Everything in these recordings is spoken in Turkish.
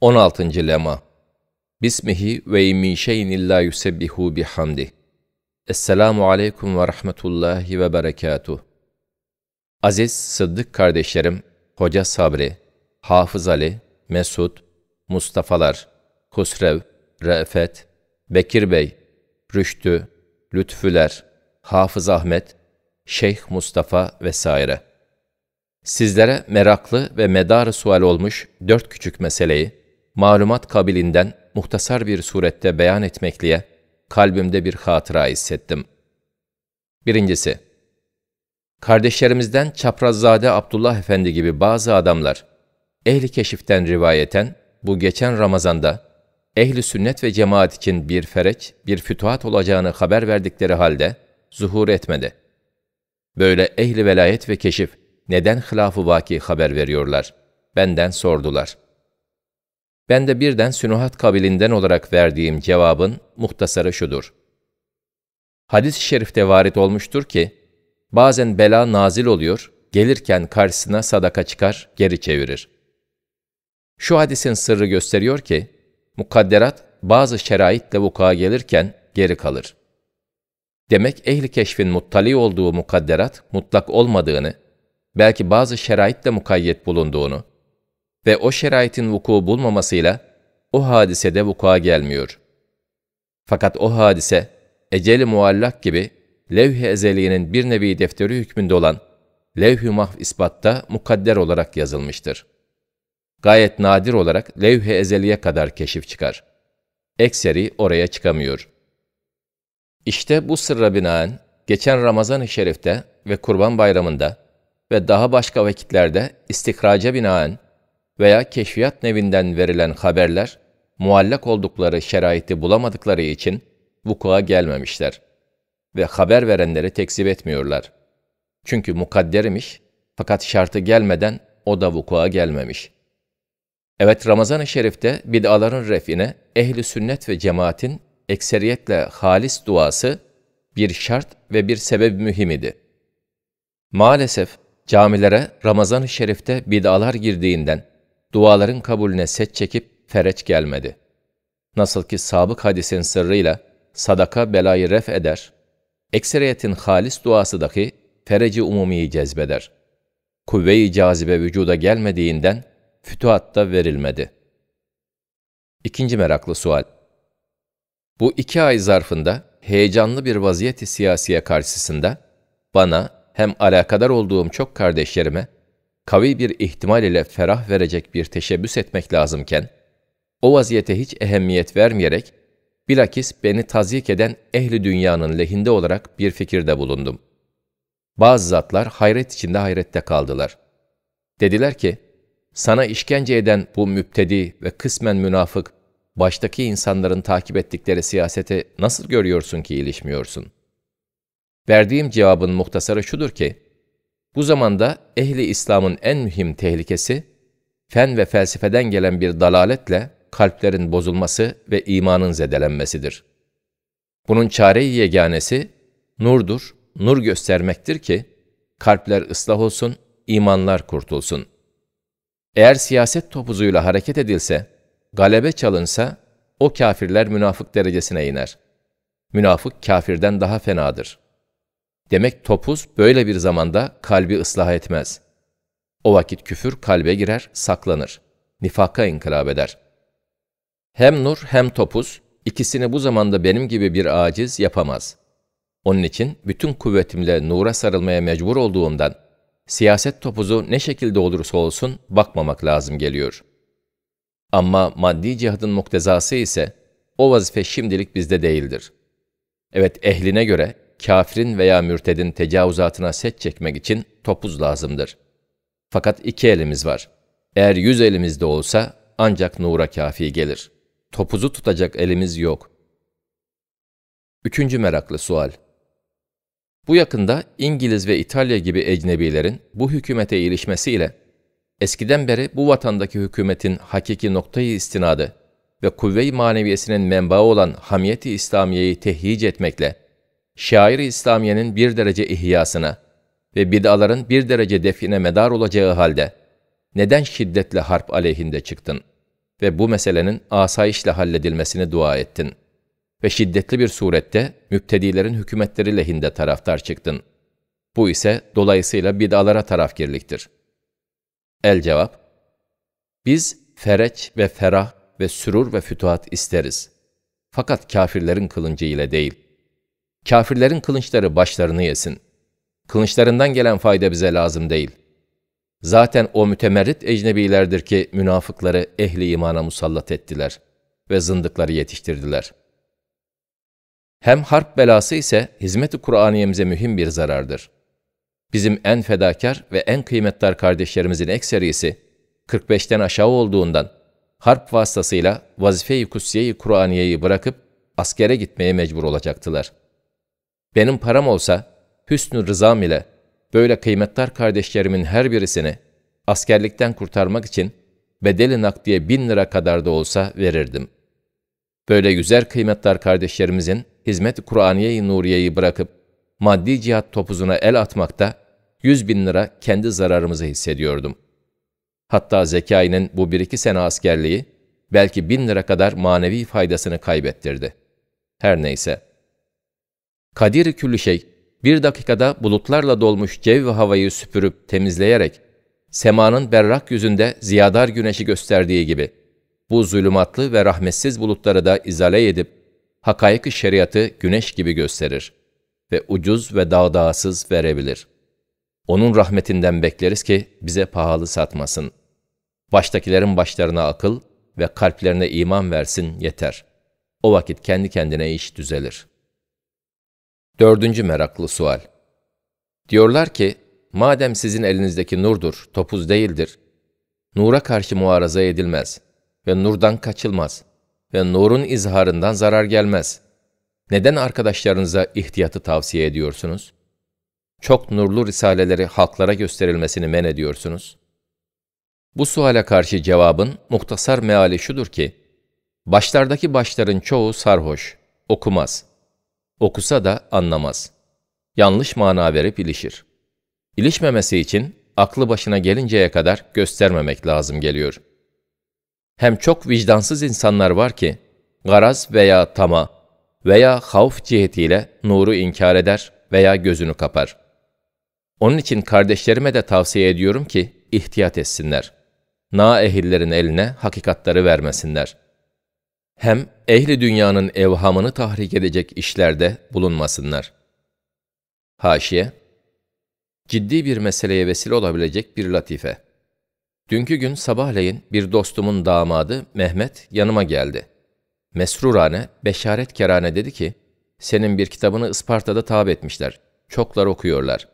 16. lema Bismihi ve min şeyin illa yusebbihu bihamdi. Esselamu aleyküm ve rahmetullahi ve berekatuh. Aziz Sıddık kardeşlerim, Hoca Sabri, Hafız Ali, Mesut, Mustafalar, Kusrev, Re'fet, Bekir Bey, Rüştü, Lütfüler, Hafız Ahmet, Şeyh Mustafa vesaire. Sizlere meraklı ve medarı sual olmuş dört küçük meseleyi, malumat kabilinden muhtasar bir surette beyan etmekliye kalbimde bir hatıra hissettim. Birincisi, kardeşlerimizden Çaprazzade Abdullah Efendi gibi bazı adamlar, ehli keşiften rivayeten bu geçen Ramazan'da ehli sünnet ve cemaat için bir fereç, bir fütuhat olacağını haber verdikleri halde zuhur etmedi. Böyle ehli velayet ve keşif neden hilaf-ı vaki haber veriyorlar? Benden sordular.'' Ben de birden sünuhat kabilinden olarak verdiğim cevabın muhtasarı şudur. Hadis-i şerifte varit olmuştur ki, bazen bela nazil oluyor, gelirken karşısına sadaka çıkar, geri çevirir. Şu hadisin sırrı gösteriyor ki, mukadderat bazı şeraitle vuku'a gelirken geri kalır. Demek ehli keşfin muttali olduğu mukadderat mutlak olmadığını, belki bazı şeraitle mukayyet bulunduğunu, ve o şeraitin vuku bulmamasıyla o hadise de vuku'a gelmiyor. Fakat o hadise, eceli muallak gibi levh-i ezeliyenin bir nevi defteri hükmünde olan levh-i mahv ispatta mukadder olarak yazılmıştır. Gayet nadir olarak levh-i ezeliye kadar keşif çıkar. Ekseri oraya çıkamıyor. İşte bu sırra binaen, geçen Ramazan-ı Şerif'te ve Kurban Bayramı'nda ve daha başka vakitlerde istikraca binaen veya keşfiyat nevinden verilen haberler, muallak oldukları şeraiti bulamadıkları için vukuğa gelmemişler ve haber verenleri tekzip etmiyorlar. Çünkü mukadderimiş fakat şartı gelmeden o da vukuğa gelmemiş. Evet Ramazan-ı Şerif'te bid'aların refine ehli sünnet ve cemaatin ekseriyetle halis duası bir şart ve bir sebep mühim idi. Maalesef camilere Ramazan-ı Şerif'te bid'alar girdiğinden duaların kabulüne set çekip fereç gelmedi. Nasıl ki sabık hadisin sırrıyla sadaka belayı ref eder, ekseriyetin halis duasıdaki fereci umumiyi cezbeder. Kuvve-i cazibe vücuda gelmediğinden fütuhatta verilmedi. İkinci meraklı sual. Bu iki ay zarfında heyecanlı bir vaziyeti siyasiye karşısında bana hem alakadar olduğum çok kardeşlerime kavi bir ihtimal ile ferah verecek bir teşebbüs etmek lazımken, o vaziyete hiç ehemmiyet vermeyerek, bilakis beni tazyik eden ehli dünyanın lehinde olarak bir fikirde bulundum. Bazı zatlar hayret içinde hayrette kaldılar. Dediler ki, sana işkence eden bu müptedi ve kısmen münafık, baştaki insanların takip ettikleri siyasete nasıl görüyorsun ki ilişmiyorsun? Verdiğim cevabın muhtasarı şudur ki, bu zamanda ehli İslam'ın en mühim tehlikesi, fen ve felsefeden gelen bir dalaletle kalplerin bozulması ve imanın zedelenmesidir. Bunun çare-i yeganesi, nurdur, nur göstermektir ki, kalpler ıslah olsun, imanlar kurtulsun. Eğer siyaset topuzuyla hareket edilse, galebe çalınsa, o kafirler münafık derecesine iner. Münafık kafirden daha fenadır.'' Demek topuz böyle bir zamanda kalbi ıslah etmez. O vakit küfür kalbe girer, saklanır. Nifaka inkılap eder. Hem nur hem topuz, ikisini bu zamanda benim gibi bir aciz yapamaz. Onun için bütün kuvvetimle nura sarılmaya mecbur olduğumdan, siyaset topuzu ne şekilde olursa olsun bakmamak lazım geliyor. Ama maddi cihadın muktezası ise, o vazife şimdilik bizde değildir. Evet ehline göre kafirin veya mürtedin tecavüzatına set çekmek için topuz lazımdır. Fakat iki elimiz var. Eğer yüz elimizde olsa ancak nura kafi gelir. Topuzu tutacak elimiz yok. Üçüncü meraklı sual. Bu yakında İngiliz ve İtalya gibi ecnebilerin bu hükümete ilişmesiyle eskiden beri bu vatandaki hükümetin hakiki noktayı istinadı ve kuvve-i maneviyesinin menbaı olan hamiyeti İslamiye'yi tehyic etmekle şair-i İslamiye'nin bir derece ihyasına ve bid'aların bir derece define medar olacağı halde, neden şiddetle harp aleyhinde çıktın ve bu meselenin asayişle halledilmesini dua ettin ve şiddetli bir surette müptedilerin hükümetleri lehinde taraftar çıktın. Bu ise dolayısıyla bid'alara tarafgirliktir. El cevap, biz fereç ve ferah ve sürur ve fütuhat isteriz. Fakat kafirlerin kılıncı ile değil.'' Kafirlerin kılınçları başlarını yesin. Kılınçlarından gelen fayda bize lazım değil. Zaten o mütemerrit ecnebilerdir ki münafıkları ehli imana musallat ettiler ve zındıkları yetiştirdiler. Hem harp belası ise hizmet-i Kur'aniyemize mühim bir zarardır. Bizim en fedakar ve en kıymetli kardeşlerimizin ekserisi 45'ten aşağı olduğundan harp vasıtasıyla vazife-i kutsiye-i Kur'aniyeyi bırakıp askere gitmeye mecbur olacaktılar.'' Benim param olsa hüsnü rızam ile böyle kıymetdar kardeşlerimin her birisini askerlikten kurtarmak için bedeli nakdiye bin lira kadar da olsa verirdim. Böyle güzel kıymetdar kardeşlerimizin hizmet Kur'aniye-i Nuriye'yi bırakıp maddi cihat topuzuna el atmakta yüz bin lira kendi zararımızı hissediyordum. Hatta Zekai'nin bu bir iki sene askerliği belki bin lira kadar manevi faydasını kaybettirdi. Her neyse, Kadir küllü şey, bir dakikada bulutlarla dolmuş cev ve havayı süpürüp temizleyerek, semanın berrak yüzünde ziyadar güneşi gösterdiği gibi, bu zulümatlı ve rahmetsiz bulutları da izale edip, hakayık şeriatı güneş gibi gösterir ve ucuz ve dağdağsız verebilir. Onun rahmetinden bekleriz ki bize pahalı satmasın. Baştakilerin başlarına akıl ve kalplerine iman versin yeter. O vakit kendi kendine iş düzelir.'' Dördüncü meraklı sual. Diyorlar ki, madem sizin elinizdeki nurdur, topuz değildir, nura karşı muaraza edilmez ve nurdan kaçılmaz ve nurun izharından zarar gelmez. Neden arkadaşlarınıza ihtiyatı tavsiye ediyorsunuz? Çok nurlu risaleleri halklara gösterilmesini men ediyorsunuz. Bu suale karşı cevabın muhtasar meali şudur ki, başlardaki başların çoğu sarhoş, okumaz.'' Okusa da anlamaz. Yanlış mana verip ilişir. İlişmemesi için aklı başına gelinceye kadar göstermemek lazım geliyor. Hem çok vicdansız insanlar var ki, garaz veya tama veya havf cihetiyle nuru inkar eder veya gözünü kapar. Onun için kardeşlerime de tavsiye ediyorum ki ihtiyat etsinler. Na ehillerin eline hakikatları vermesinler.'' hem ehli dünyanın evhamını tahrik edecek işlerde bulunmasınlar. Haşiye Ciddi bir meseleye vesile olabilecek bir latife. Dünkü gün sabahleyin bir dostumun damadı Mehmet yanıma geldi. Mesrurane, beşaret kerane dedi ki, senin bir kitabını Isparta'da tab etmişler. Çoklar okuyorlar.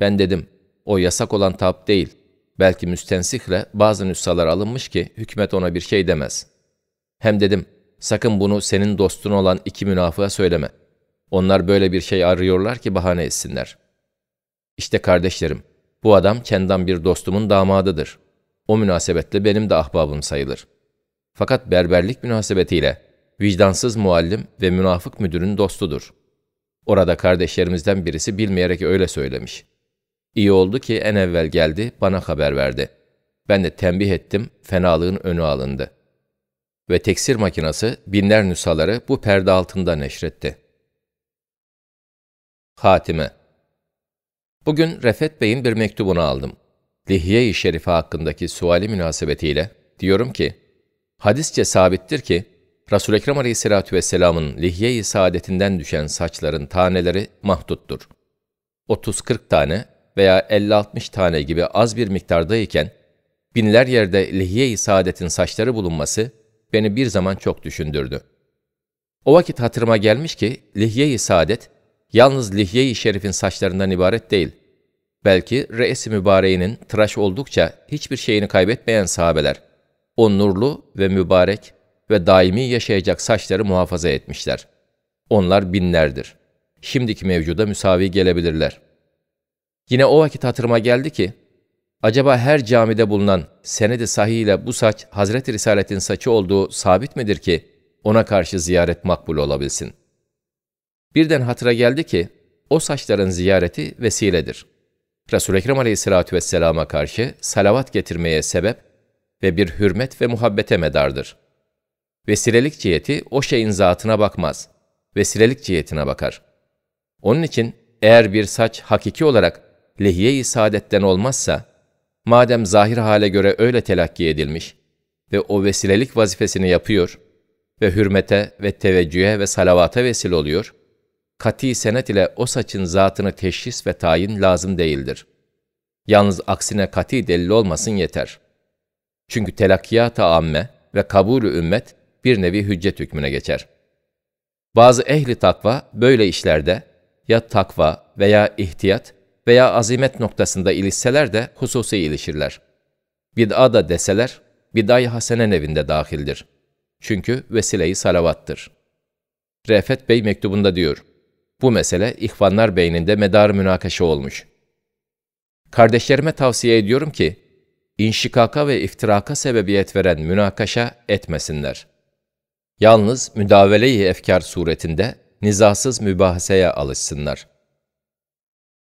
Ben dedim, o yasak olan tab değil. Belki müstensihle bazı nüshalar alınmış ki hükmet ona bir şey demez.'' Hem dedim, sakın bunu senin dostun olan iki münafığa söyleme. Onlar böyle bir şey arıyorlar ki bahane etsinler. İşte kardeşlerim, bu adam kendim bir dostumun damadıdır. O münasebetle benim de ahbabım sayılır. Fakat berberlik münasebetiyle vicdansız muallim ve münafık müdürün dostudur. Orada kardeşlerimizden birisi bilmeyerek öyle söylemiş. İyi oldu ki en evvel geldi, bana haber verdi. Ben de tembih ettim, fenalığın önü alındı.'' ve teksir makinası binler nüshaları bu perde altında neşretti. Hatime Bugün Refet Bey'in bir mektubunu aldım. Lihye-i Şerife hakkındaki suali münasebetiyle diyorum ki, hadisçe sabittir ki, Resul-i Ekrem Aleyhisselatü Vesselam'ın lihye-i saadetinden düşen saçların taneleri mahduttur. 30-40 tane veya 50-60 tane gibi az bir miktardayken, binler yerde lihye-i saadetin saçları bulunması, beni bir zaman çok düşündürdü. O vakit hatırıma gelmiş ki Lihye-i Saadet, yalnız Lihye-i Şerif'in saçlarından ibaret değil. Belki reis-i mübareğinin tıraş oldukça hiçbir şeyini kaybetmeyen sahabeler, o nurlu ve mübarek ve daimi yaşayacak saçları muhafaza etmişler. Onlar binlerdir. Şimdiki mevcuda müsavi gelebilirler. Yine o vakit hatırıma geldi ki, Acaba her camide bulunan senedi sahiyle bu saç Hazreti Risalet'in saçı olduğu sabit midir ki ona karşı ziyaret makbul olabilsin? Birden hatıra geldi ki o saçların ziyareti vesiledir. Resul Ekrem Aleyhisselatü Vesselam'a karşı salavat getirmeye sebep ve bir hürmet ve muhabbete medardır. Vesilelik ciheti o şeyin zatına bakmaz. Vesilelik cihetine bakar. Onun için eğer bir saç hakiki olarak lehye-i saadetten olmazsa, Madem zahir hale göre öyle telakki edilmiş ve o vesilelik vazifesini yapıyor ve hürmete ve teveccühe ve salavata vesile oluyor, kati senet ile o saçın zatını teşhis ve tayin lazım değildir. Yalnız aksine kati delil olmasın yeter. Çünkü telakkiyat-ı amme ve kabulü ümmet bir nevi hüccet hükmüne geçer. Bazı ehli takva böyle işlerde ya takva veya ihtiyat veya azimet noktasında ilişseler de hususi ilişirler. Bid'a da deseler, bid'ay hasene evinde dahildir. Çünkü vesileyi salavattır. Refet Bey mektubunda diyor, bu mesele ihvanlar beyninde medar münakaşa olmuş. Kardeşlerime tavsiye ediyorum ki, inşikaka ve iftiraka sebebiyet veren münakaşa etmesinler. Yalnız müdavele-i efkar suretinde nizasız mübahaseye alışsınlar.''